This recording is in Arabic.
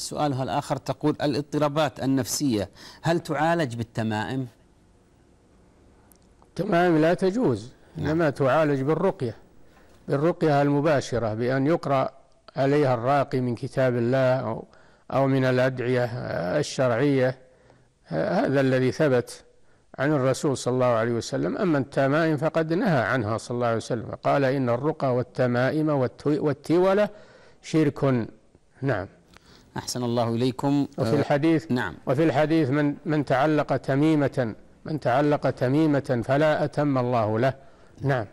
سؤالها الآخر تقول الاضطرابات النفسية هل تعالج بالتمائم؟ التمائم لا تجوز نعم. إنما نعم. تعالج بالرقية بالرقية المباشرة بأن يقرأ عليها الراقي من كتاب الله أو, من الأدعية الشرعية هذا الذي ثبت عن الرسول صلى الله عليه وسلم أما التمائم فقد نهى عنها صلى الله عليه وسلم قال إن الرقى والتمائم والتولة شرك نعم أحسن الله إليكم وفي آه، الحديث نعم وفي الحديث من من تعلق تميمة من تعلق تميمة فلا أتم الله له نعم